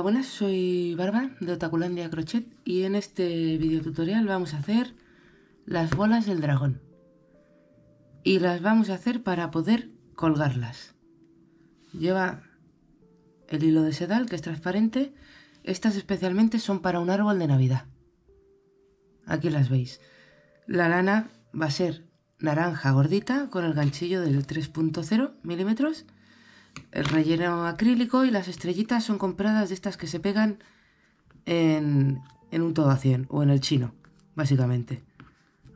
Hola, buenas, soy Barba de Otaculandia Crochet y en este video tutorial vamos a hacer las bolas del dragón. Y las vamos a hacer para poder colgarlas. Lleva el hilo de sedal que es transparente. Estas especialmente son para un árbol de Navidad. Aquí las veis. La lana va a ser naranja gordita con el ganchillo del 3.0 milímetros el relleno acrílico y las estrellitas son compradas de estas que se pegan en, en un todo a 100 o en el chino, básicamente.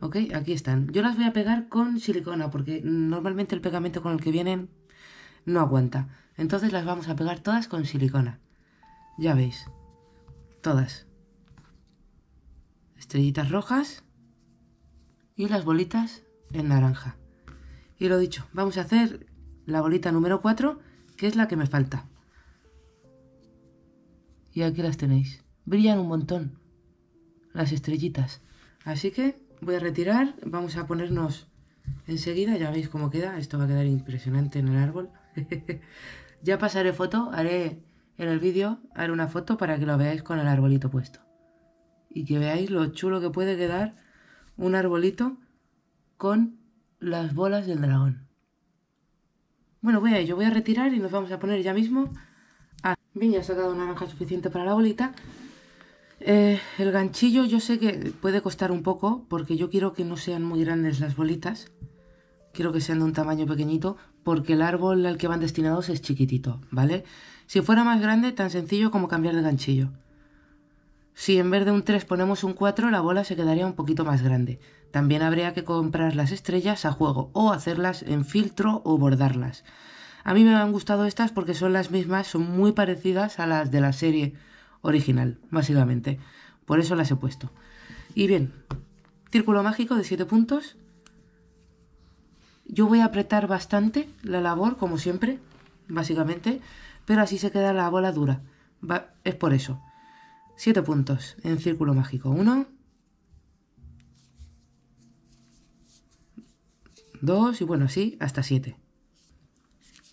¿Ok? Aquí están. Yo las voy a pegar con silicona porque normalmente el pegamento con el que vienen no aguanta. Entonces las vamos a pegar todas con silicona. Ya veis. Todas. Estrellitas rojas y las bolitas en naranja. Y lo dicho, vamos a hacer la bolita número 4, que es la que me falta. Y aquí las tenéis. Brillan un montón las estrellitas. Así que voy a retirar, vamos a ponernos enseguida, ya veis cómo queda, esto va a quedar impresionante en el árbol. ya pasaré foto, haré en el vídeo, haré una foto para que lo veáis con el arbolito puesto. Y que veáis lo chulo que puede quedar un arbolito con las bolas del dragón. Bueno, voy a ello, voy a retirar y nos vamos a poner ya mismo a... Ah, Bien, ya he sacado una naranja suficiente para la bolita. Eh, el ganchillo yo sé que puede costar un poco porque yo quiero que no sean muy grandes las bolitas. Quiero que sean de un tamaño pequeñito porque el árbol al que van destinados es chiquitito, ¿vale? Si fuera más grande, tan sencillo como cambiar de ganchillo. Si en vez de un 3 ponemos un 4, la bola se quedaría un poquito más grande. También habría que comprar las estrellas a juego o hacerlas en filtro o bordarlas. A mí me han gustado estas porque son las mismas, son muy parecidas a las de la serie original, básicamente. Por eso las he puesto. Y bien, círculo mágico de 7 puntos. Yo voy a apretar bastante la labor, como siempre, básicamente, pero así se queda la bola dura. es por eso. 7 puntos en círculo mágico. 1, 2, Y bueno, sí hasta 7.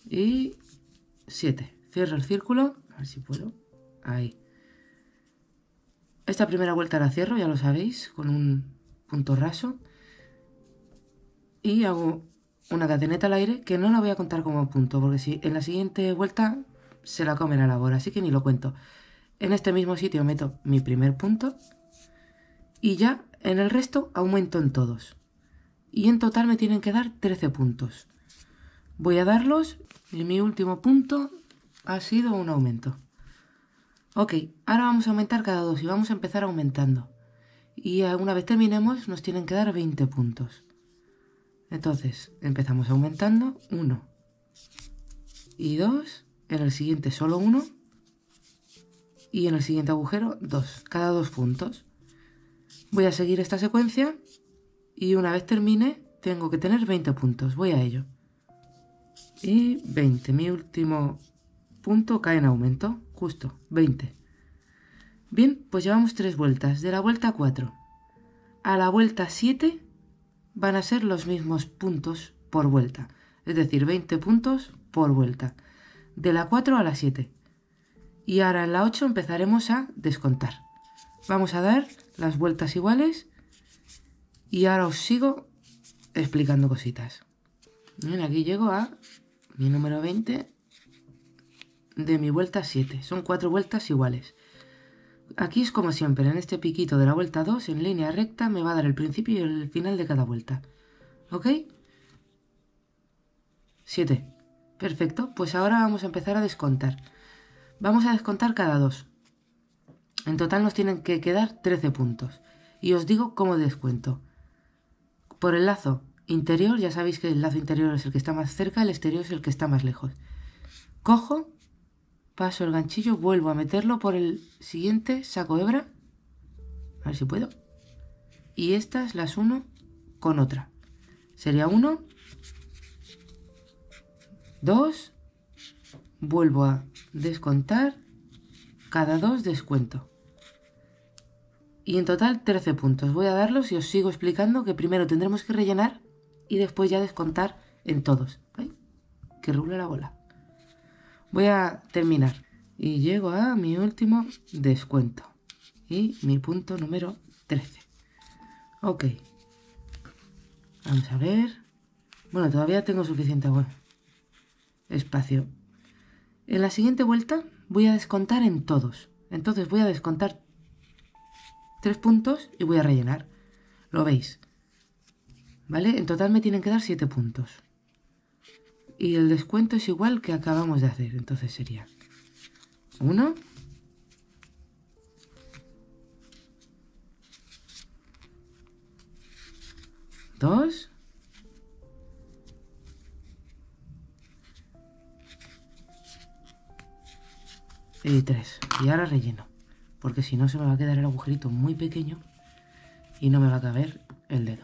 Y 7. Cierro el círculo. A ver si puedo. Ahí. Esta primera vuelta la cierro, ya lo sabéis, con un punto raso. Y hago una cadeneta al aire que no la voy a contar como punto, porque si en la siguiente vuelta se la comen a la bola, así que ni lo cuento en este mismo sitio meto mi primer punto y ya en el resto aumento en todos. Y en total me tienen que dar 13 puntos. Voy a darlos y mi último punto ha sido un aumento. Ok, ahora vamos a aumentar cada dos y vamos a empezar aumentando. Y una vez terminemos nos tienen que dar 20 puntos. Entonces, empezamos aumentando 1 y 2, en el siguiente solo 1 y en el siguiente agujero dos cada dos puntos. Voy a seguir esta secuencia y una vez termine tengo que tener 20 puntos, voy a ello. Y 20, mi último punto cae en aumento, justo, 20. Bien, pues llevamos tres vueltas, de la vuelta 4 a la vuelta 7 van a ser los mismos puntos por vuelta, es decir, 20 puntos por vuelta, de la 4 a la 7. Y ahora en la 8 empezaremos a descontar. Vamos a dar las vueltas iguales y ahora os sigo explicando cositas. Bien, aquí llego a mi número 20 de mi vuelta 7. Son cuatro vueltas iguales. Aquí es como siempre, en este piquito de la vuelta 2, en línea recta, me va a dar el principio y el final de cada vuelta. ¿Ok? 7. Perfecto, pues ahora vamos a empezar a descontar. Vamos a descontar cada dos. En total nos tienen que quedar 13 puntos. Y os digo cómo descuento. Por el lazo interior, ya sabéis que el lazo interior es el que está más cerca, el exterior es el que está más lejos. Cojo, paso el ganchillo, vuelvo a meterlo por el siguiente, saco hebra. A ver si puedo. Y estas las uno con otra. Sería uno, dos, vuelvo a descontar cada dos descuento. Y en total 13 puntos. Voy a darlos y os sigo explicando que primero tendremos que rellenar y después ya descontar en todos. Que rule la bola. Voy a terminar. Y llego a mi último descuento. Y mi punto número 13. Ok. Vamos a ver. Bueno, todavía tengo suficiente espacio en la siguiente vuelta voy a descontar en todos. Entonces voy a descontar tres puntos y voy a rellenar. Lo veis. ¿Vale? En total me tienen que dar siete puntos. Y el descuento es igual que acabamos de hacer. Entonces sería 1. 2. Y tres. Y ahora relleno. Porque si no se me va a quedar el agujerito muy pequeño y no me va a caber el dedo.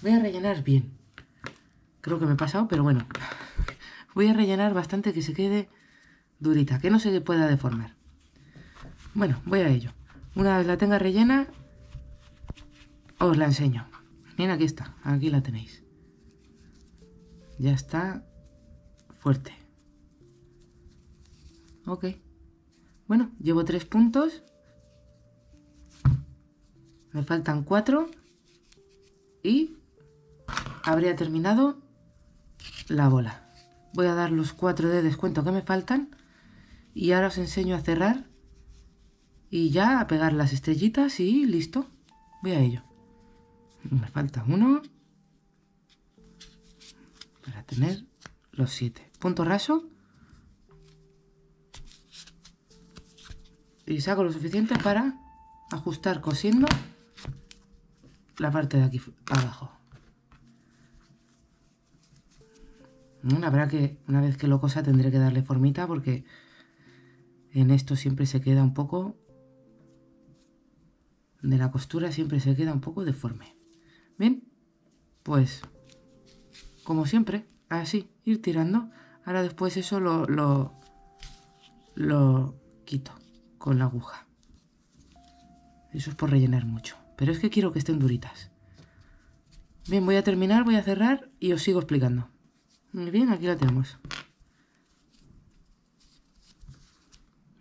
Voy a rellenar bien. Creo que me he pasado, pero bueno. Voy a rellenar bastante que se quede durita, que no se pueda deformar. Bueno, voy a ello. Una vez la tenga rellena, os la enseño. miren aquí está, aquí la tenéis. Ya está fuerte ok. Bueno, llevo tres puntos. Me faltan cuatro. Y habría terminado la bola. Voy a dar los cuatro de descuento que me faltan. Y ahora os enseño a cerrar. Y ya a pegar las estrellitas y listo. Voy a ello. Me falta uno. Para tener los siete. Punto raso y saco lo suficiente para ajustar cosiendo la parte de aquí abajo. La verdad que, una vez que lo cosa, tendré que darle formita porque en esto siempre se queda un poco de la costura, siempre se queda un poco deforme. Bien, pues como siempre, así, ir tirando. Ahora después eso lo, lo quito con la aguja. Eso es por rellenar mucho. Pero es que quiero que estén duritas. Bien, voy a terminar, voy a cerrar y os sigo explicando. Muy bien, aquí la tenemos.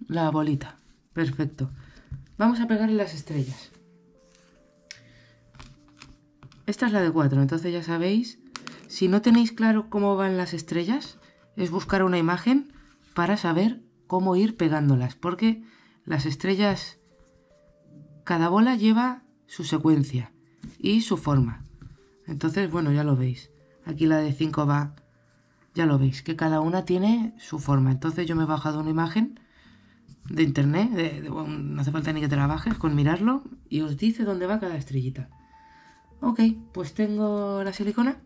La bolita. Perfecto. Vamos a pegarle las estrellas. Esta es la de 4, entonces ya sabéis. Si no tenéis claro cómo van las estrellas, es buscar una imagen para saber cómo ir pegándolas. Porque las estrellas... Cada bola lleva su secuencia y su forma. Entonces, bueno, ya lo veis. Aquí la de 5 va... Ya lo veis, que cada una tiene su forma. Entonces yo me he bajado una imagen de internet, no hace falta ni que trabajes con mirarlo, y os dice dónde va cada estrellita. Ok, pues tengo la silicona.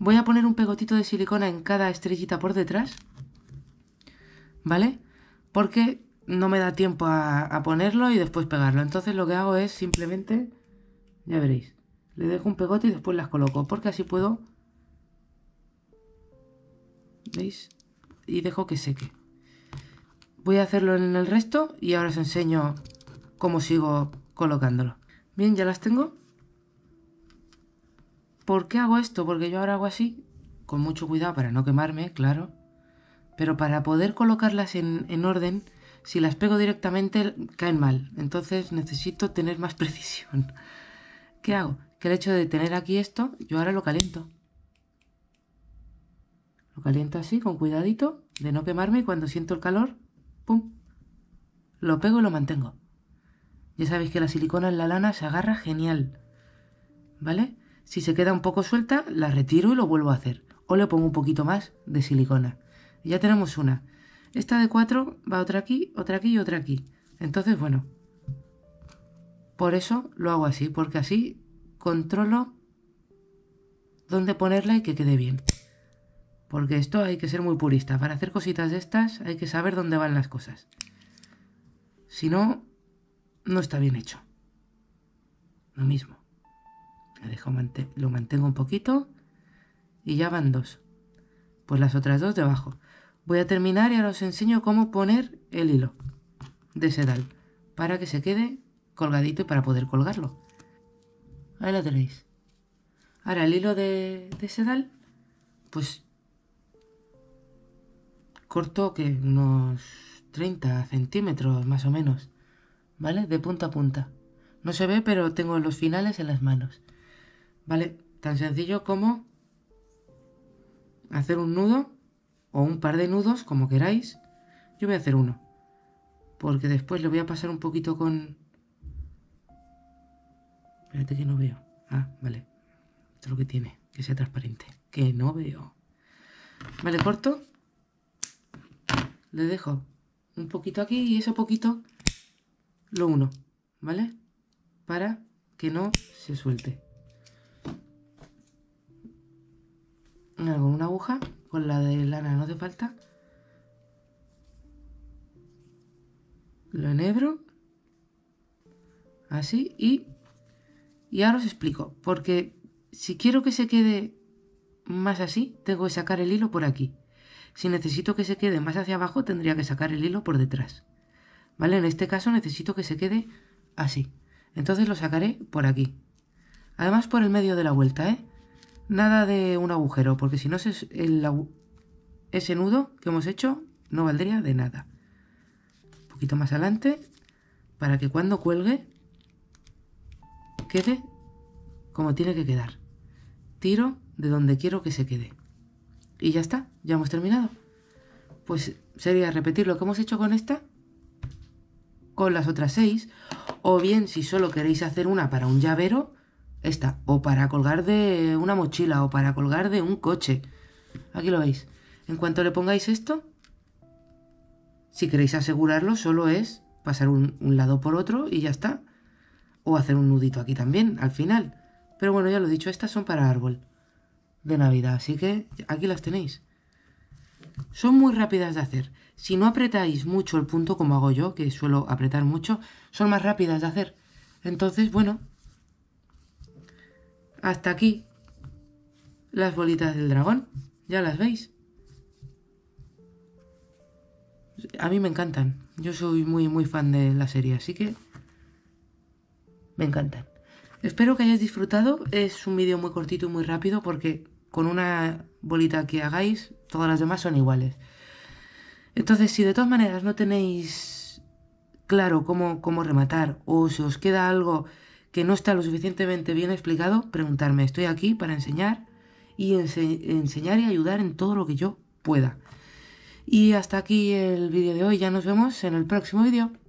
Voy a poner un pegotito de silicona en cada estrellita por detrás, ¿vale? Porque no me da tiempo a, ponerlo y después pegarlo. Entonces lo que hago es simplemente, ya veréis, le dejo un pegote y después las coloco, porque así puedo, ¿veis? Y dejo que seque. Voy a hacerlo en el resto y ahora os enseño cómo sigo colocándolo. Bien, ya las tengo. ¿Por qué hago esto? Porque yo ahora hago así, con mucho cuidado para no quemarme, claro. Pero para poder colocarlas en orden si las pego directamente caen mal. Entonces necesito tener más precisión. ¿Qué hago? Que el hecho de tener aquí esto, yo ahora lo caliento. Lo caliento así, con cuidadito, de no quemarme. Y cuando siento el calor, ¡pum! Lo pego y lo mantengo. Ya sabéis que la silicona en la lana se agarra genial. ¿Vale? Si se queda un poco suelta, la retiro y lo vuelvo a hacer. O le pongo un poquito más de silicona. ya tenemos una. Esta de cuatro va otra aquí, otra aquí y otra aquí. Entonces, bueno, por eso lo hago así, porque así controlo dónde ponerla y que quede bien. Porque esto hay que ser muy purista. Para hacer cositas de estas hay que saber dónde van las cosas. Si no, no está bien hecho. Lo mismo. lo mantengo un poquito y ya van dos. Pues las otras dos debajo. Voy a terminar y ahora os enseño cómo poner el hilo de sedal para que se quede colgadito y para poder colgarlo. Ahí lo tenéis. Ahora el hilo de, sedal, pues corto que unos 30 centímetros más o menos, ¿vale? De punta a punta. No se ve, pero tengo los finales en las manos. ¿Vale? Tan sencillo como hacer un nudo o un par de nudos, como queráis. Yo voy a hacer uno. Porque después le voy a pasar un poquito con... Espérate que no veo. Ah, vale. Esto es lo que tiene, que sea transparente. Que no veo. Vale, corto. Le dejo un poquito aquí y ese poquito lo uno, ¿vale? Para que no se suelte. con una aguja con la de lana, ¿no hace falta? Lo enhebro. Así. Y, y ahora os explico. Porque si quiero que se quede más así, tengo que sacar el hilo por aquí. Si necesito que se quede más hacia abajo, tendría que sacar el hilo por detrás. ¿Vale? En este caso necesito que se quede así. Entonces lo sacaré por aquí. Además por el medio de la vuelta, ¿eh? Nada de un agujero, porque si no es ese nudo que hemos hecho no valdría de nada. Un poquito más adelante, para que cuando cuelgue, quede como tiene que quedar. Tiro de donde quiero que se quede. Y ya está, ya hemos terminado. Pues sería repetir lo que hemos hecho con esta, con las otras seis, o bien si solo queréis hacer una para un llavero, esta, o para colgar de una mochila, o para colgar de un coche. Aquí lo veis. En cuanto le pongáis esto, si queréis asegurarlo, solo es pasar un, lado por otro y ya está. O hacer un nudito aquí también, al final. Pero bueno, ya lo he dicho, estas son para árbol de Navidad, así que aquí las tenéis. Son muy rápidas de hacer. Si no apretáis mucho el punto, como hago yo, que suelo apretar mucho, son más rápidas de hacer. Entonces, bueno, hasta aquí las bolitas del dragón. Ya las veis. A mí me encantan. Yo soy muy, muy fan de la serie, así que me encantan. Espero que hayáis disfrutado. Es un vídeo muy cortito y muy rápido porque con una bolita que hagáis, todas las demás son iguales. Entonces, si de todas maneras no tenéis claro cómo, cómo rematar o se os queda algo que no está lo suficientemente bien explicado, preguntarme. Estoy aquí para enseñar y enseñar y ayudar en todo lo que yo pueda. Y hasta aquí el vídeo de hoy. Ya nos vemos en el próximo vídeo.